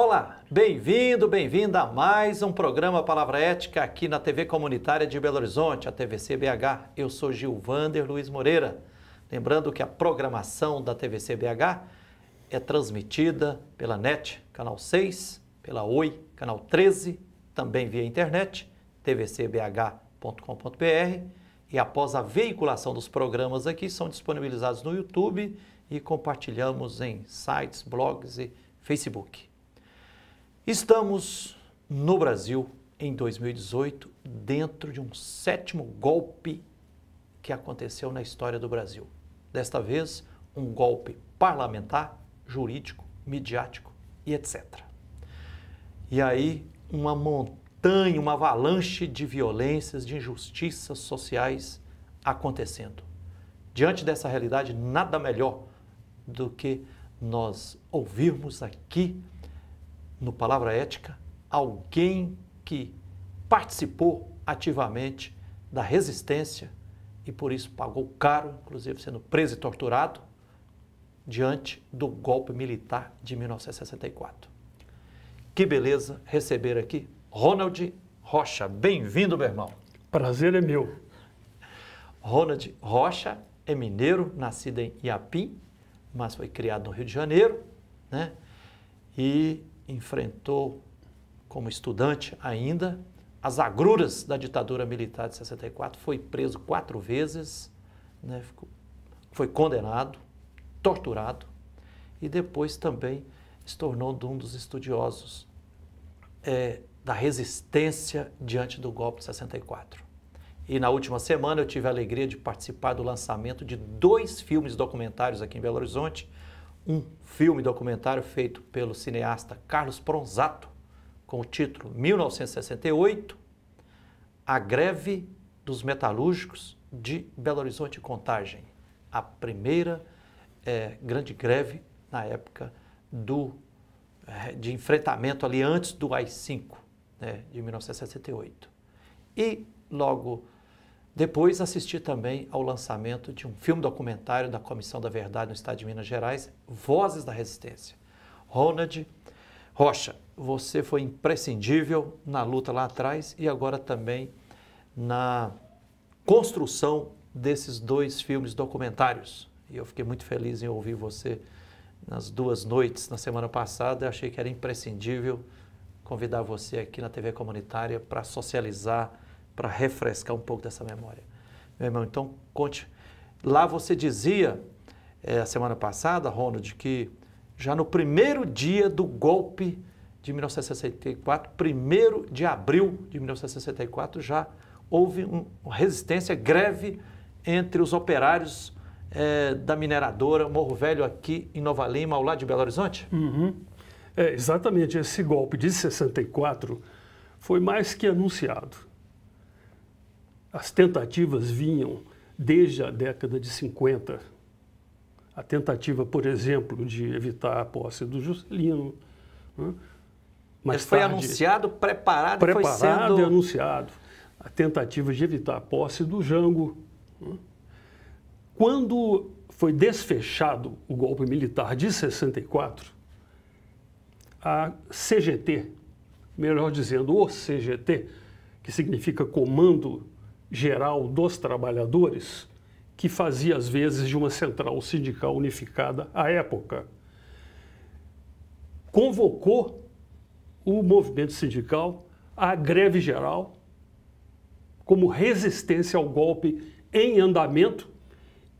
Olá, bem-vindo, bem-vinda a mais um programa Palavra Ética aqui na TV Comunitária de Belo Horizonte, a TVC BH. Eu sou Gilvander Luiz Moreira. Lembrando que a programação da TVC BH é transmitida pela NET, canal 6, pela Oi, canal 13, também via internet, tvcbh.com.br, e após a veiculação dos programas aqui são disponibilizados no YouTube e compartilhamos em sites, blogs e Facebook. Estamos no Brasil em 2018 dentro de um sétimo golpe que aconteceu na história do Brasil. Desta vez, um golpe parlamentar, jurídico, midiático e etc. E aí, uma montanha, uma avalanche de violências, de injustiças sociais acontecendo. Diante dessa realidade, nada melhor do que nós ouvirmos aqui no Palavra Ética alguém que participou ativamente da resistência e por isso pagou caro, inclusive sendo preso e torturado, diante do golpe militar de 1964. Que beleza receber aqui Ronald Rocha. Bem-vindo, meu irmão. Prazer é meu. Ronald Rocha é mineiro, nascido em Iapim, mas foi criado no Rio de Janeiro, né? E enfrentou como estudante ainda as agruras da ditadura militar de 64, foi preso quatro vezes, né, foi condenado, torturado e depois também se tornou um dos estudiosos é, da resistência diante do golpe de 64. E na última semana eu tive a alegria de participar do lançamento de dois filmes documentários aqui em Belo Horizonte um filme documentário feito pelo cineasta Carlos Pronzato, com o título 1968, A Greve dos Metalúrgicos de Belo Horizonte Contagem, a primeira é, grande greve na época do, é, de enfrentamento ali antes do AI-5, né, de 1968. E logo depois assisti também ao lançamento de um filme documentário da Comissão da Verdade no Estado de Minas Gerais, Vozes da Resistência. Ronald Rocha, você foi imprescindível na luta lá atrás e agora também na construção desses dois filmes documentários. E eu fiquei muito feliz em ouvir você nas duas noites na semana passada. Eu achei que era imprescindível convidar você aqui na TV Comunitária para socializar para refrescar um pouco dessa memória. Meu irmão, então conte. Lá você dizia, é, a semana passada, Ronald, que já no primeiro dia do golpe de 1964, primeiro de abril de 1964, já houve um, uma resistência, greve entre os operários é, da mineradora Morro Velho aqui em Nova Lima, ao lado de Belo Horizonte? Uhum. É, exatamente, esse golpe de 64 foi mais que anunciado. As tentativas vinham desde a década de 50. A tentativa, por exemplo, de evitar a posse do Juscelino. Né? Mas foi tarde, anunciado, preparado, preparado foi sendo... e anunciado. A tentativa de evitar a posse do Jango. Né? Quando foi desfechado o golpe militar de 64, a CGT, melhor dizendo, o CGT, que significa Comando geral dos trabalhadores, que fazia às vezes de uma central sindical unificada à época. Convocou o movimento sindical à greve geral como resistência ao golpe em andamento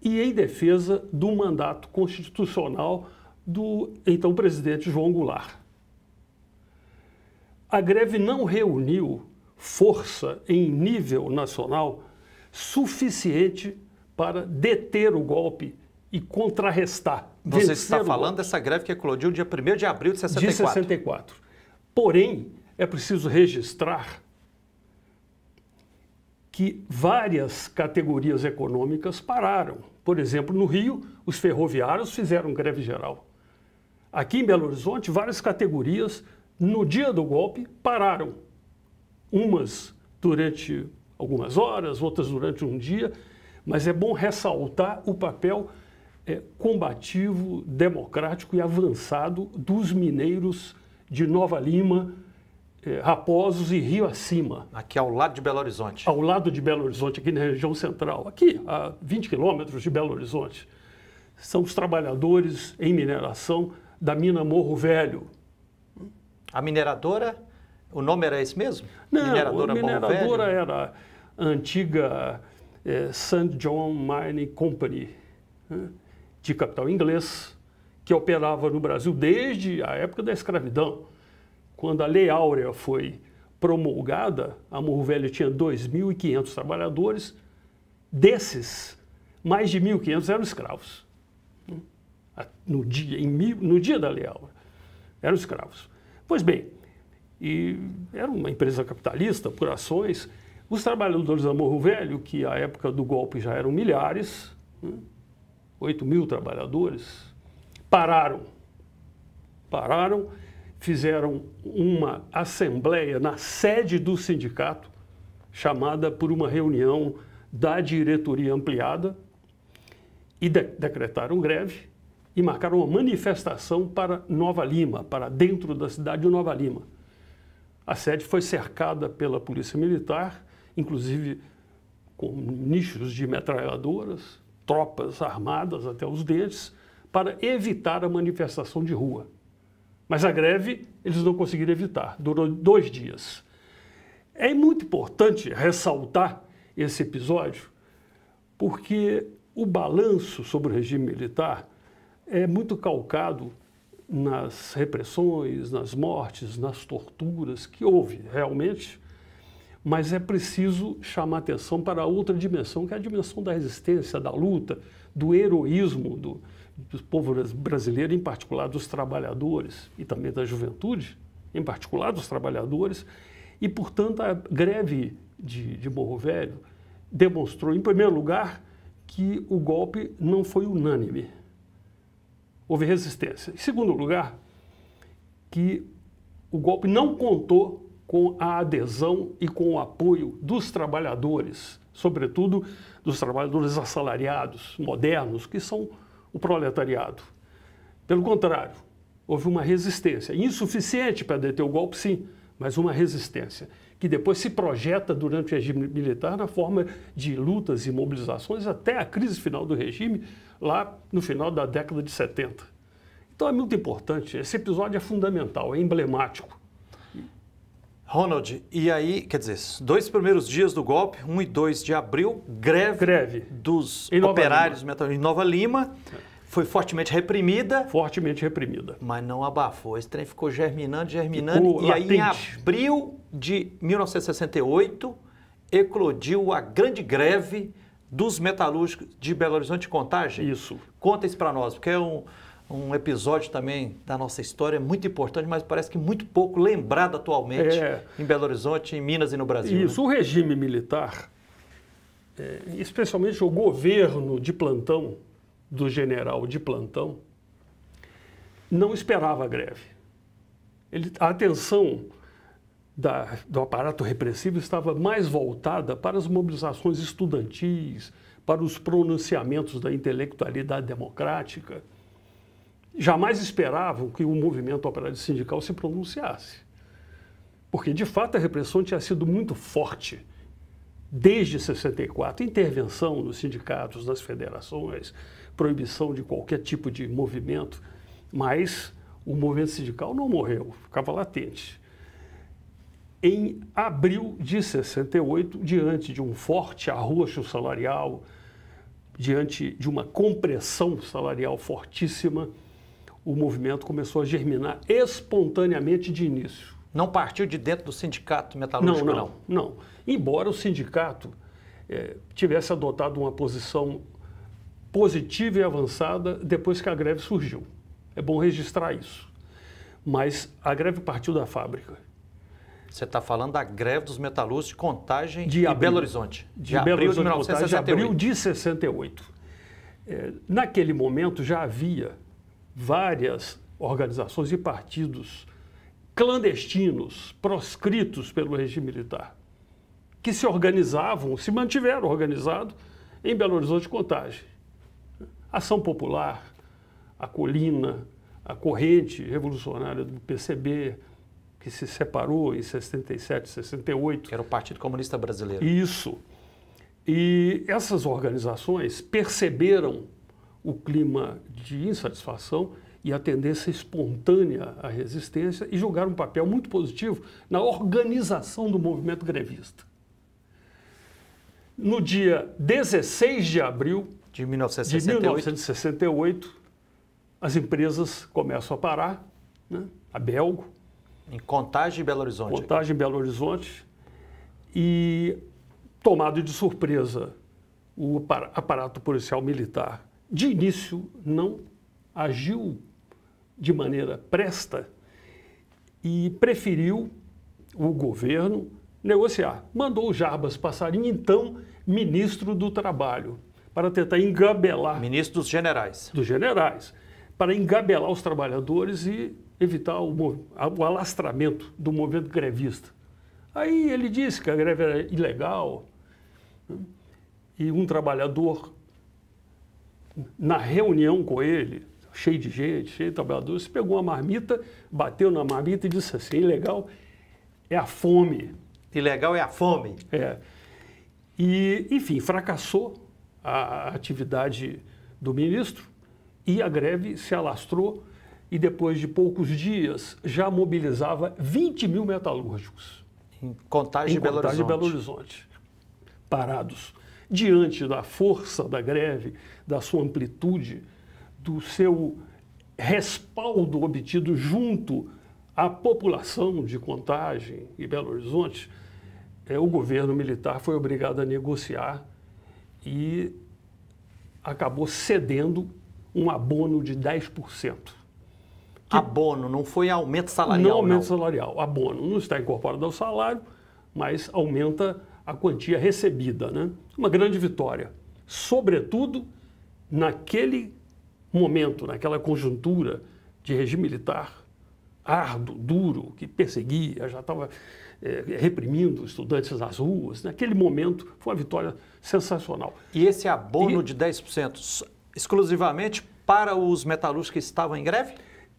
e em defesa do mandato constitucional do então presidente João Goulart. A greve não reuniu força em nível nacional suficiente para deter o golpe e contrarrestar. Você está falando dessa greve que eclodiu dia 1 de abril de 64. De 64. Porém, é preciso registrar que várias categorias econômicas pararam. Por exemplo, no Rio, os ferroviários fizeram greve geral. Aqui em Belo Horizonte, várias categorias, no dia do golpe, pararam umas durante algumas horas, outras durante um dia, mas é bom ressaltar o papel é, combativo, democrático e avançado dos mineiros de Nova Lima, é, Raposos e Rio Acima. Aqui ao lado de Belo Horizonte. Ao lado de Belo Horizonte, aqui na região central, aqui a 20 quilômetros de Belo Horizonte. São os trabalhadores em mineração da mina Morro Velho. A mineradora o nome era esse mesmo? Não, mineradora, mineradora era a antiga é, eh, St. John Mining Company, né, de capital inglês, que operava no Brasil desde a época da escravidão. Quando a Lei Áurea foi promulgada, a Morro Velho tinha 2.500 trabalhadores, desses, mais de 1.500 eram escravos. Né, no dia, em, no dia da Lei Áurea, eram escravos. Pois bem, e era uma empresa capitalista por ações. Os trabalhadores da Morro Velho, que à época do golpe já eram milhares, né? 8 mil trabalhadores, pararam. Pararam, fizeram uma assembleia na sede do sindicato, chamada por uma reunião da diretoria ampliada, e de decretaram greve e marcaram uma manifestação para Nova Lima, para dentro da cidade de Nova Lima. A sede foi cercada pela polícia militar, inclusive com nichos de metralhadoras, tropas armadas até os dentes, para evitar a manifestação de rua. Mas a greve eles não conseguiram evitar, durou dois dias. É muito importante ressaltar esse episódio, porque o balanço sobre o regime militar é muito calcado nas repressões, nas mortes, nas torturas que houve realmente, mas é preciso chamar atenção para outra dimensão, que é a dimensão da resistência, da luta, do heroísmo do, do povo brasileiro, em particular dos trabalhadores e também da juventude, em particular dos trabalhadores, e portanto a greve de, de Morro Velho demonstrou, em primeiro lugar, que o golpe não foi unânime houve resistência. Em segundo lugar, que o golpe não contou com a adesão e com o apoio dos trabalhadores, sobretudo dos trabalhadores assalariados, modernos, que são o proletariado. Pelo contrário, houve uma resistência, insuficiente para deter o golpe, sim, mas uma resistência que depois se projeta durante o regime militar na forma de lutas e mobilizações até a crise final do regime, lá no final da década de 70. Então é muito importante, esse episódio é fundamental, é emblemático. Ronald, e aí, quer dizer, dois primeiros dias do golpe, 1 e 2 de abril, greve, greve. dos operários Lima. em Nova Lima. É. Foi fortemente reprimida. Fortemente reprimida. Mas não abafou. Esse trem ficou germinando, germinando. Ficou e latente. aí, em abril, de 1968 eclodiu a grande greve dos metalúrgicos de Belo Horizonte Contagem? Isso. Conta isso para nós, porque é um, um episódio também da nossa história muito importante, mas parece que muito pouco lembrado atualmente é, em Belo Horizonte, em Minas e no Brasil. Né? Isso, né? o regime militar, é, especialmente o governo de plantão, do general de plantão, não esperava a greve. Ele, a atenção da, do aparato repressivo estava mais voltada para as mobilizações estudantis, para os pronunciamentos da intelectualidade democrática. Jamais esperavam que o movimento operário sindical se pronunciasse. Porque, de fato, a repressão tinha sido muito forte desde 64. Intervenção nos sindicatos, nas federações, proibição de qualquer tipo de movimento. Mas o movimento sindical não morreu, ficava latente em abril de 68, diante de um forte arroxo salarial, diante de uma compressão salarial fortíssima, o movimento começou a germinar espontaneamente de início. Não partiu de dentro do sindicato metalúrgico, não? Não, não. não. Embora o sindicato é, tivesse adotado uma posição positiva e avançada depois que a greve surgiu. É bom registrar isso. Mas a greve partiu da fábrica você está falando da greve dos metalúrgicos de Contagem de abril, e Belo Horizonte. De, de abril, Belo Horizonte, de 1968. Abril de 68. É, naquele momento já havia várias organizações e partidos clandestinos, proscritos pelo regime militar, que se organizavam, se mantiveram organizados em Belo Horizonte Contagem. Ação Popular, a Colina, a Corrente Revolucionária do PCB, que se separou em 67, 68. Que era o Partido Comunista Brasileiro. Isso. E essas organizações perceberam o clima de insatisfação e a tendência espontânea à resistência e jogaram um papel muito positivo na organização do movimento grevista. No dia 16 de abril de 1968, de 1968 as empresas começam a parar, né? a Belgo, em Contagem, Belo Horizonte. Contagem, Belo Horizonte. E tomado de surpresa o aparato policial militar, de início não agiu de maneira presta e preferiu o governo negociar. Mandou o Jarbas Passarinho, então ministro do Trabalho, para tentar engabelar. Ministro dos Generais. Dos Generais. Para engabelar os trabalhadores e evitar o, o alastramento do movimento grevista. Aí ele disse que a greve era ilegal né, e um trabalhador, na reunião com ele, cheio de gente, cheio de trabalhadores, pegou uma marmita, bateu na marmita e disse assim: ilegal é a fome. Ilegal é a fome. É. E, enfim, fracassou a atividade do ministro e a greve se alastrou e depois de poucos dias já mobilizava 20 mil metalúrgicos. Em Contagem, em Belo, Contagem Horizonte. Belo Horizonte. Parados. Diante da força da greve, da sua amplitude, do seu respaldo obtido junto à população de Contagem e Belo Horizonte, é, o governo militar foi obrigado a negociar e acabou cedendo um abono de 10%. Que... Abono, não foi aumento salarial. Não aumento não. salarial, abono. Não está incorporado ao salário, mas aumenta a quantia recebida. Né? Uma grande vitória. Sobretudo naquele momento, naquela conjuntura de regime militar árduo, duro, que perseguia, já estava é, reprimindo estudantes nas ruas. Naquele momento foi uma vitória sensacional. E esse abono e... de 10% exclusivamente para os metalúrgicos que estavam em greve?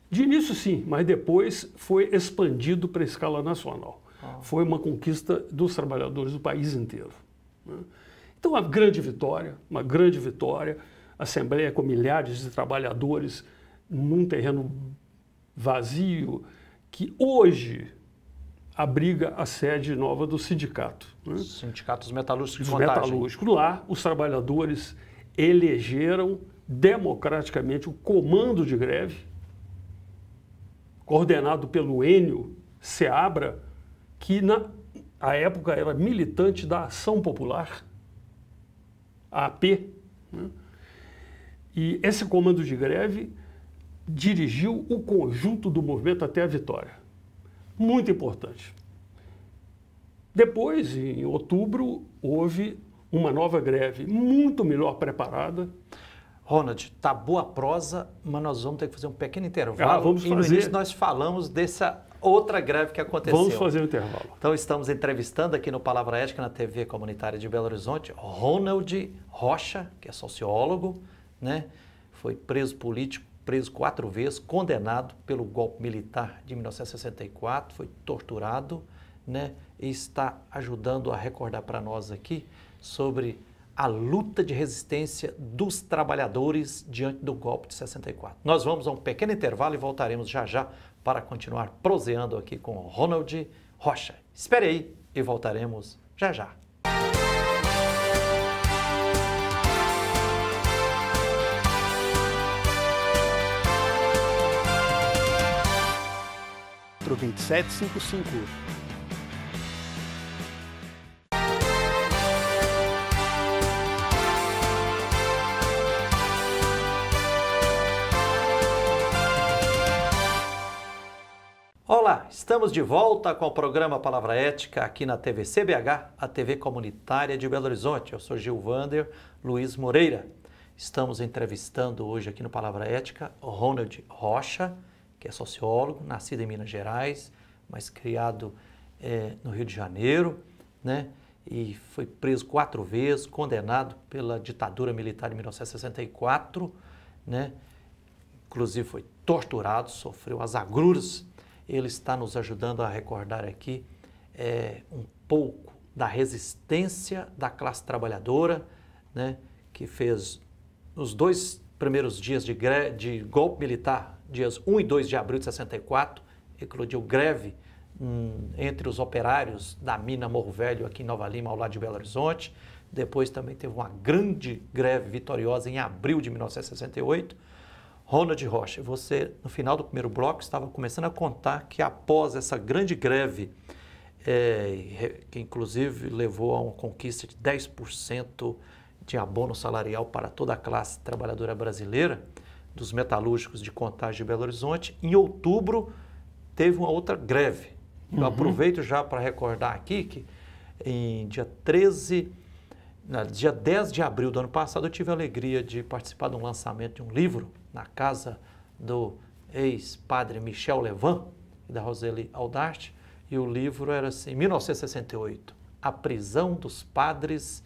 De início, sim, mas depois foi expandido para a escala nacional. Ah. Foi uma conquista dos trabalhadores do país inteiro. Né? Então, uma grande vitória, uma grande vitória. Assembleia com milhares de trabalhadores num terreno vazio que hoje abriga a sede nova do sindicato. Né? sindicatos metalúrgicos de Metalúrgicos. Lá, os trabalhadores elegeram democraticamente o comando de greve coordenado pelo Enio Seabra, que na a época era militante da Ação Popular, AP. Né? E esse comando de greve dirigiu o conjunto do movimento até a vitória. Muito importante. Depois, em outubro, houve uma nova greve muito melhor preparada. Ronald, tá boa a prosa, mas nós vamos ter que fazer um pequeno intervalo. Ah, vamos fazer. E no início nós falamos dessa outra greve que aconteceu. Vamos fazer um intervalo. Então estamos entrevistando aqui no Palavra Ética, na TV Comunitária de Belo Horizonte, Ronald Rocha, que é sociólogo, né? Foi preso político, preso quatro vezes, condenado pelo golpe militar de 1964, foi torturado, né? E está ajudando a recordar para nós aqui sobre a luta de resistência dos trabalhadores diante do golpe de 64. Nós vamos a um pequeno intervalo e voltaremos já já para continuar proseando aqui com o Ronald Rocha. Espere aí e voltaremos já já. Pro 2755 Estamos de volta com o programa Palavra Ética aqui na TV CBH, a TV comunitária de Belo Horizonte. Eu sou Gilvander Luiz Moreira. Estamos entrevistando hoje aqui no Palavra Ética Ronald Rocha, que é sociólogo, nascido em Minas Gerais, mas criado é, no Rio de Janeiro, né? E foi preso quatro vezes, condenado pela ditadura militar de 1964, né? Inclusive foi torturado, sofreu as agruras ele está nos ajudando a recordar aqui é, um pouco da resistência da classe trabalhadora, né, que fez nos dois primeiros dias de, de golpe militar, dias 1 e 2 de abril de 64, eclodiu greve hum, entre os operários da mina Morro Velho, aqui em Nova Lima, ao lado de Belo Horizonte. Depois também teve uma grande greve vitoriosa em abril de 1968 Ronald Rocha, você, no final do primeiro bloco, estava começando a contar que após essa grande greve, é, que inclusive levou a uma conquista de 10% de abono salarial para toda a classe trabalhadora brasileira, dos metalúrgicos de Contagem de Belo Horizonte, em outubro teve uma outra greve. Eu uhum. aproveito já para recordar aqui que em dia 13, na, dia 10 de abril do ano passado, eu tive a alegria de participar de um lançamento de um livro na casa do ex-padre Michel Levan e da Roseli Aldarte, e o livro era assim, 1968, A Prisão dos Padres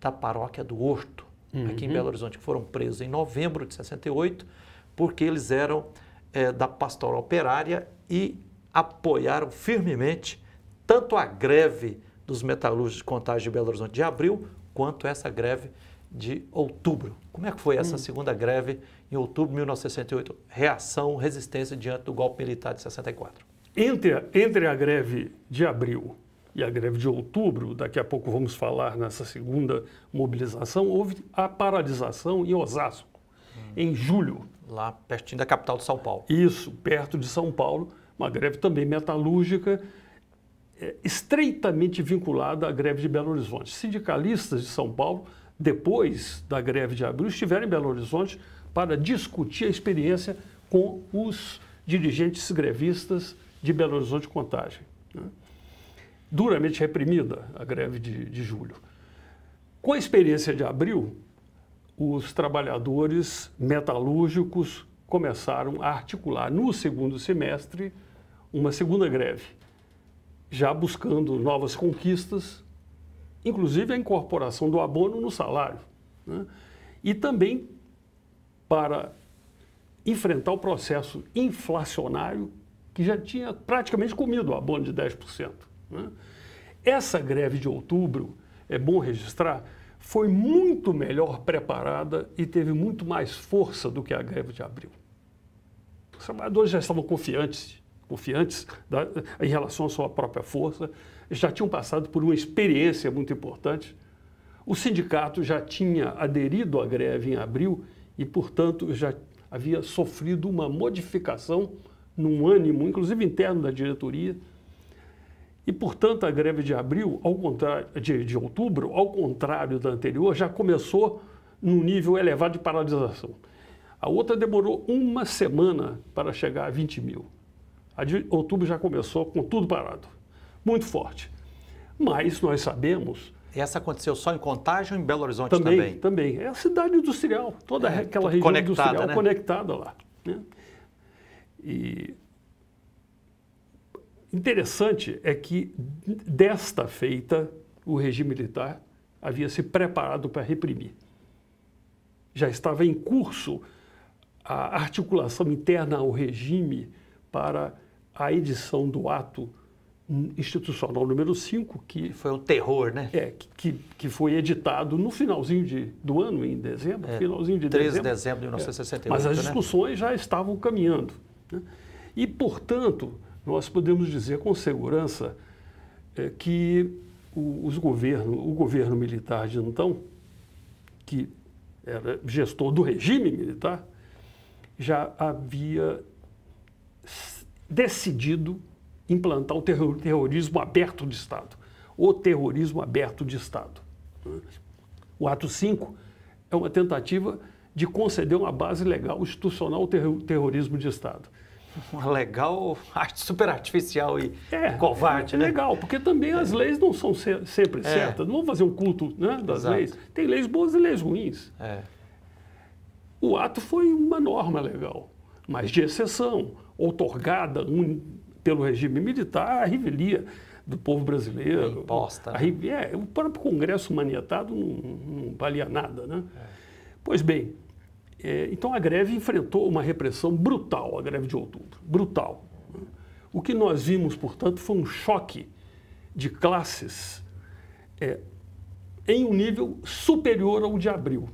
da Paróquia do Horto, uhum. aqui em uhum. Belo Horizonte, que foram presos em novembro de 68, porque eles eram é, da pastoral operária e apoiaram firmemente tanto a greve dos metalúrgicos de contagem de Belo Horizonte de abril, quanto essa greve de outubro. Como é que foi essa hum. segunda greve em outubro de 1968, reação, resistência diante do golpe militar de 64. Entre a, entre a greve de abril e a greve de outubro, daqui a pouco vamos falar nessa segunda mobilização, houve a paralisação em Osasco, hum. em julho. Lá pertinho da capital de São Paulo. Isso, perto de São Paulo, uma greve também metalúrgica, é, estreitamente vinculada à greve de Belo Horizonte. Sindicalistas de São Paulo, depois da greve de abril, estiveram em Belo Horizonte para discutir a experiência com os dirigentes grevistas de Belo Horizonte Contagem. Né? Duramente reprimida a greve de, de julho. Com a experiência de abril, os trabalhadores metalúrgicos começaram a articular no segundo semestre uma segunda greve, já buscando novas conquistas, inclusive a incorporação do abono no salário. Né? E também para enfrentar o processo inflacionário que já tinha praticamente comido o abono de 10%. Né? Essa greve de outubro, é bom registrar, foi muito melhor preparada e teve muito mais força do que a greve de abril. Os trabalhadores já estavam confiantes, confiantes da, em relação à sua própria força, já tinham passado por uma experiência muito importante. O sindicato já tinha aderido à greve em abril e, portanto, já havia sofrido uma modificação num ânimo, inclusive interno da diretoria. E, portanto, a greve de abril, ao contrário de, de outubro, ao contrário da anterior, já começou num nível elevado de paralisação. A outra demorou uma semana para chegar a 20 mil. A de outubro já começou com tudo parado, muito forte. Mas nós sabemos essa aconteceu só em Contagem ou em Belo Horizonte também? Também, também. É a cidade industrial, toda é, aquela região industrial né? conectada lá. Né? E interessante é que desta feita o regime militar havia se preparado para reprimir. Já estava em curso a articulação interna ao regime para a edição do ato institucional número 5, que... Foi o terror, né? É, que, que foi editado no finalzinho de, do ano, em dezembro, é, finalzinho de 13 dezembro. de dezembro de 1968, é, Mas as né? discussões né? já estavam caminhando. Né? E, portanto, nós podemos dizer com segurança é, que o, os governo, o governo militar de então, que era gestor do regime militar, já havia decidido implantar o terrorismo aberto de Estado. O terrorismo aberto de Estado. Né? O ato 5 é uma tentativa de conceder uma base legal institucional ao terrorismo de Estado. Uma Legal, arte super artificial e é, covarde, é, né? Legal, porque também as é. leis não são sempre é. certas. Não vamos fazer um culto né, das Exato. leis. Tem leis boas e leis ruins. É. O ato foi uma norma legal, mas de exceção, outorgada pelo regime militar a revelia do povo brasileiro. É imposta. A, né? é, o próprio Congresso maniatado não, não valia nada. Né? É. Pois bem, é, então a greve enfrentou uma repressão brutal, a greve de outubro, brutal. O que nós vimos, portanto, foi um choque de classes é, em um nível superior ao de abril.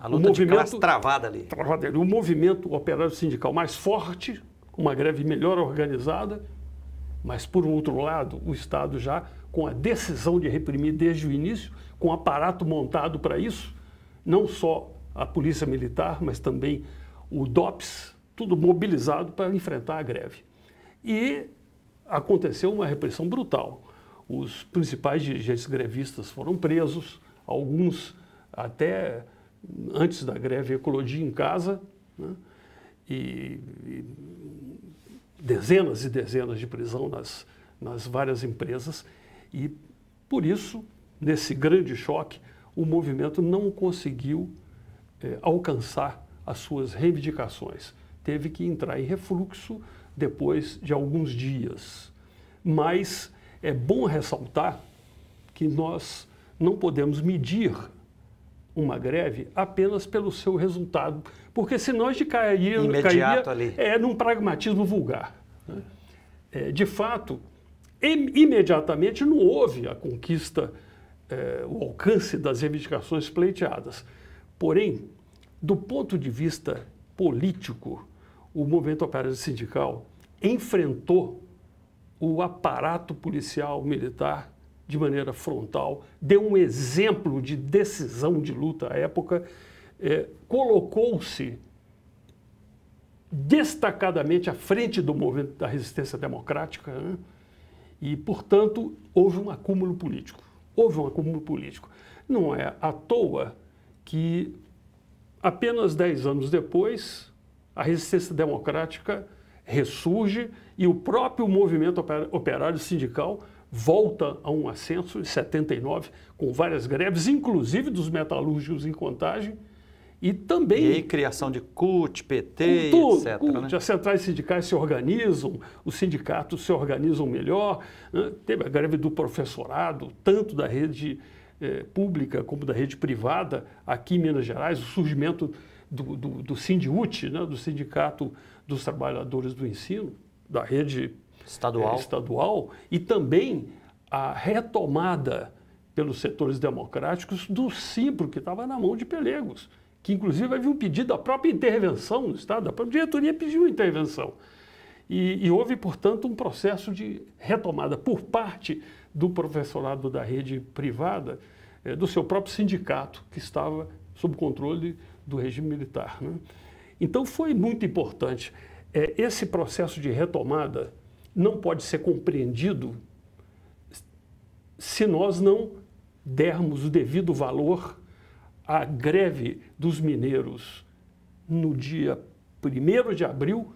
A luta o movimento, de classes travada ali. Travada ali. O movimento operário sindical mais forte uma greve melhor organizada, mas por outro lado, o Estado já com a decisão de reprimir desde o início, com o aparato montado para isso, não só a Polícia Militar, mas também o DOPS, tudo mobilizado para enfrentar a greve. E aconteceu uma repressão brutal. Os principais dirigentes grevistas foram presos, alguns até antes da greve Ecologia em Casa. Né? e, e dezenas e dezenas de prisão nas, nas várias empresas e por isso, nesse grande choque, o movimento não conseguiu eh, alcançar as suas reivindicações. Teve que entrar em refluxo depois de alguns dias. Mas é bom ressaltar que nós não podemos medir uma greve apenas pelo seu resultado porque senão a gente cairia, ali. É, num pragmatismo vulgar. Né? É, de fato, imediatamente não houve a conquista, é, o alcance das reivindicações pleiteadas. Porém, do ponto de vista político, o movimento operário sindical enfrentou o aparato policial militar de maneira frontal, deu um exemplo de decisão de luta à época é, colocou-se destacadamente à frente do movimento da resistência democrática né? e, portanto, houve um acúmulo político. Houve um acúmulo político. Não é à toa que, apenas dez anos depois, a resistência democrática ressurge e o próprio movimento operário sindical volta a um ascenso em 79, com várias greves, inclusive dos metalúrgicos em contagem, e também. E aí, criação de CUT, PT, tudo, etc. CUT, né? As centrais sindicais se organizam, os sindicatos se organizam melhor. Né? Teve a greve do professorado, tanto da rede eh, pública como da rede privada aqui em Minas Gerais, o surgimento do, do, do Sindiut, né? do Sindicato dos Trabalhadores do Ensino, da rede estadual, eh, estadual e também a retomada pelos setores democráticos do CIPRO, que estava na mão de pelegos que inclusive havia um pedido da própria intervenção do Estado, a própria diretoria pediu intervenção. E, e, houve, portanto, um processo de retomada por parte do professorado da rede privada, eh, do seu próprio sindicato, que estava sob controle do regime militar. Né? Então foi muito importante. Eh, esse processo de retomada não pode ser compreendido se nós não dermos o devido valor a greve dos mineiros no dia 1 de abril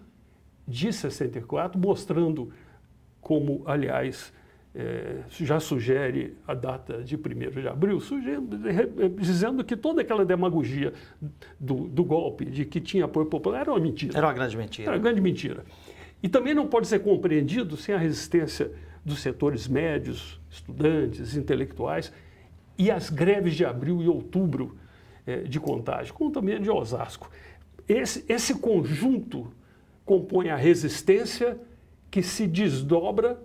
de 64, mostrando como, aliás, é, já sugere a data de 1 de abril, sugerindo, eh, dizendo que toda aquela demagogia do, do, golpe, de que tinha apoio popular, era uma mentira. Era uma grande mentira. Era uma grande mentira. E também não pode ser compreendido sem a resistência dos setores médios, estudantes, intelectuais, e as greves de abril e outubro eh, de contágio, como também é de Osasco. Esse, esse conjunto compõe a resistência que se desdobra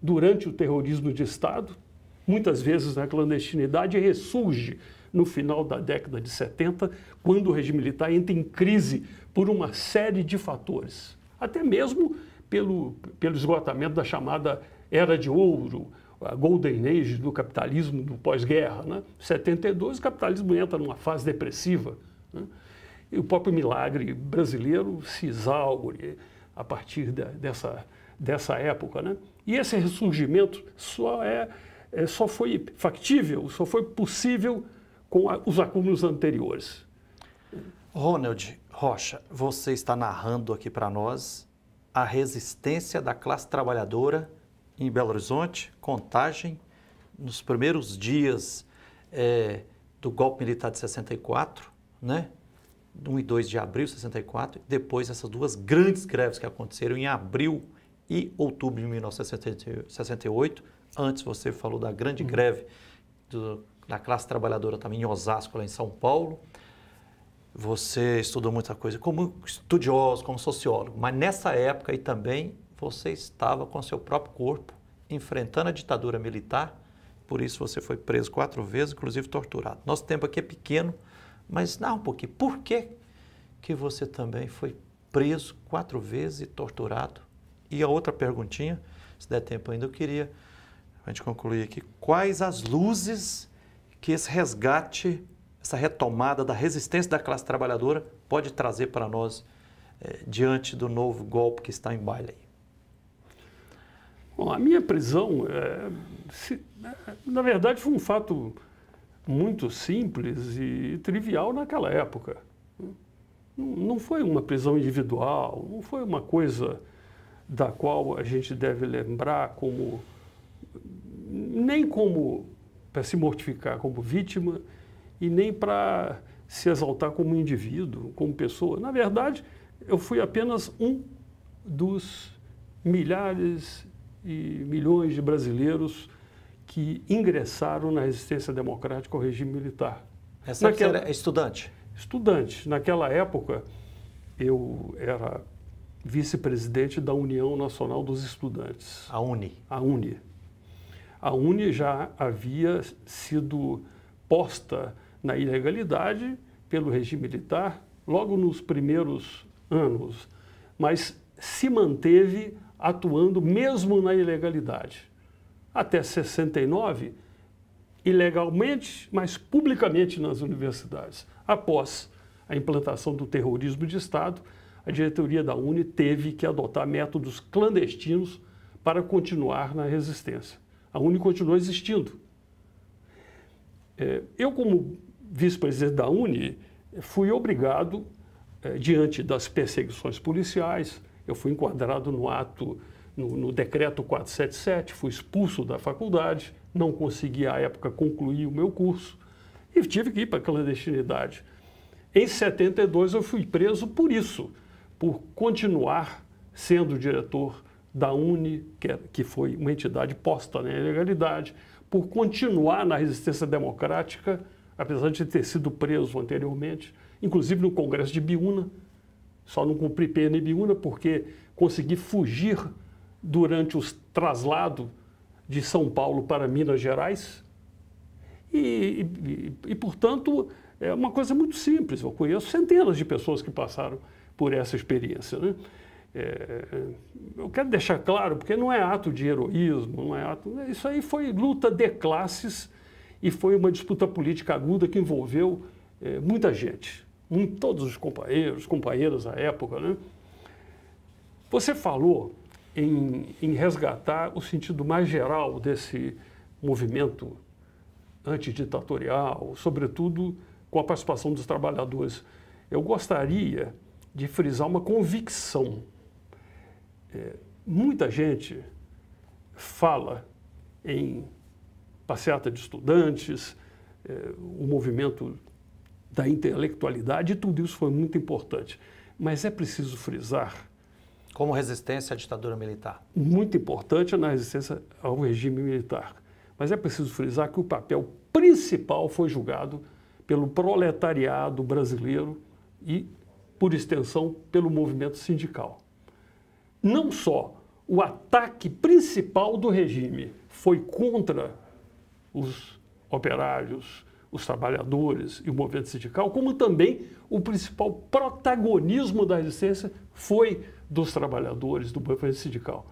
durante o terrorismo de Estado, muitas vezes na clandestinidade, e ressurge no final da década de 70, quando o regime militar entra em crise por uma série de fatores, até mesmo pelo, pelo esgotamento da chamada Era de Ouro, a golden age do capitalismo do pós-guerra. Né? 1972, o capitalismo entra numa fase depressiva. Né? E o próprio milagre brasileiro se exaure a partir da, dessa, dessa época. Né? E esse ressurgimento só, é, é só foi factível, só foi possível com a, os acúmulos anteriores. Ronald Rocha, você está narrando aqui para nós a resistência da classe trabalhadora em Belo Horizonte, contagem, nos primeiros dias é, do golpe militar de 64, né? 1 e 2 de abril de 64, depois essas duas grandes greves que aconteceram em abril e outubro de 1968. Antes você falou da grande uhum. greve do, da classe trabalhadora também em Osasco, lá em São Paulo. Você estudou muita coisa como estudioso, como sociólogo, mas nessa época aí também você estava com seu próprio corpo enfrentando a ditadura militar, por isso você foi preso quatro vezes, inclusive torturado. Nosso tempo aqui é pequeno, mas não um pouquinho. Por que, que você também foi preso quatro vezes e torturado? E a outra perguntinha, se der tempo ainda, eu queria a gente concluir aqui. Quais as luzes que esse resgate, essa retomada da resistência da classe trabalhadora pode trazer para nós eh, diante do novo golpe que está em baile aí? Bom, a minha prisão, é, se, é, na verdade, foi um fato muito simples e trivial naquela época. Não foi uma prisão individual, não foi uma coisa da qual a gente deve lembrar como nem como para se mortificar como vítima e nem para se exaltar como indivíduo, como pessoa. Na verdade, eu fui apenas um dos milhares e milhões de brasileiros que ingressaram na resistência democrática ao regime militar. Essa Naquela... era estudante? Estudante. Naquela época, eu era vice-presidente da União Nacional dos Estudantes. A UNE. A UNE. A UNE já havia sido posta na ilegalidade pelo regime militar logo nos primeiros anos, mas se manteve atuando mesmo na ilegalidade. Até 69, ilegalmente, mas publicamente nas universidades. Após a implantação do terrorismo de Estado, a diretoria da Uni teve que adotar métodos clandestinos para continuar na resistência. A Uni continuou existindo. É, eu, como vice-presidente da Uni, fui obrigado, é, diante das perseguições policiais, eu fui enquadrado no ato, no, no decreto 477, fui expulso da faculdade, não consegui à época concluir o meu curso e tive que ir para a clandestinidade. Em 72 eu fui preso por isso, por continuar sendo diretor da UNE, que, é, que foi uma entidade posta na ilegalidade, por continuar na resistência democrática, apesar de ter sido preso anteriormente, inclusive no Congresso de Biúna, só não cumpri pena ibiúna porque consegui fugir durante o traslado de São Paulo para Minas Gerais. E, e, e, portanto, é uma coisa muito simples. Eu conheço centenas de pessoas que passaram por essa experiência. Né? É, eu quero deixar claro, porque não é ato de heroísmo, não é ato. Isso aí foi luta de classes e foi uma disputa política aguda que envolveu é, muita gente todos os companheiros, companheiras à época, né? Você falou em, em resgatar o sentido mais geral desse movimento antiditatorial, sobretudo com a participação dos trabalhadores. Eu gostaria de frisar uma convicção. É, muita gente fala em passeata de estudantes, é, o movimento da intelectualidade, tudo isso foi muito importante. Mas é preciso frisar. Como resistência à ditadura militar? Muito importante na resistência ao regime militar. Mas é preciso frisar que o papel principal foi julgado pelo proletariado brasileiro e, por extensão, pelo movimento sindical. Não só o ataque principal do regime foi contra os operários, os trabalhadores e o movimento sindical, como também o principal protagonismo da resistência foi dos trabalhadores, do movimento sindical.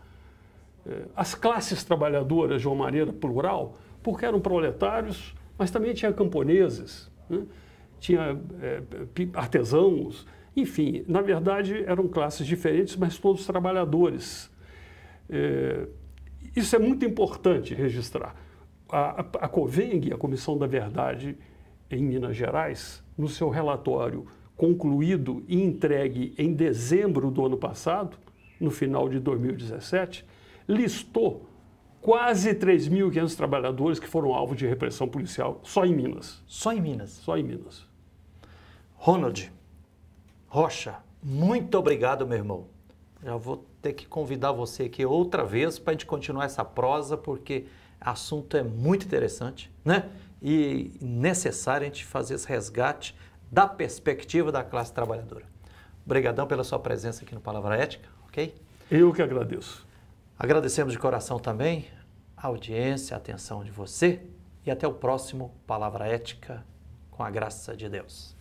Eh, as classes trabalhadoras, de uma maneira plural, porque eram proletários, mas também tinha camponeses, né? tinha é, artesãos, enfim, na verdade eram classes diferentes, mas todos trabalhadores. É, isso é muito importante registrar a, a, COVENG, a Comissão da Verdade em Minas Gerais, no seu relatório concluído e entregue em dezembro do ano passado, no final de 2017, listou quase 3.500 trabalhadores que foram alvo de repressão policial só em Minas. Só em Minas? Só em Minas. Ronald Rocha, muito obrigado, meu irmão. Já vou ter que convidar você aqui outra vez para a gente continuar essa prosa, porque assunto é muito interessante, né? E necessário a gente fazer esse resgate da perspectiva da classe trabalhadora. Obrigadão pela sua presença aqui no Palavra Ética, ok? Eu que agradeço. Agradecemos de coração também a audiência, a atenção de você e até o próximo Palavra Ética, com a graça de Deus.